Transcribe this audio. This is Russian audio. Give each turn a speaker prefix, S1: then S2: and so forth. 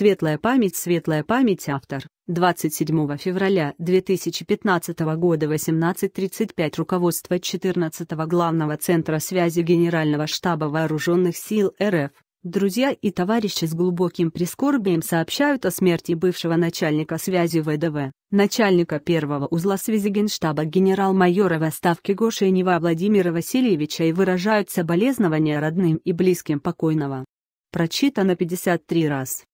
S1: Светлая память, светлая память, автор. 27 февраля 2015 года 18.35 руководство 14 Главного Центра связи Генерального штаба Вооруженных сил РФ. Друзья и товарищи с глубоким прискорбием сообщают о смерти бывшего начальника связи ВДВ, начальника первого узла связи Генштаба генерал-майора в отставке Гошенева Владимира Васильевича и выражают соболезнования родным и близким покойного. Прочитано 53 раз.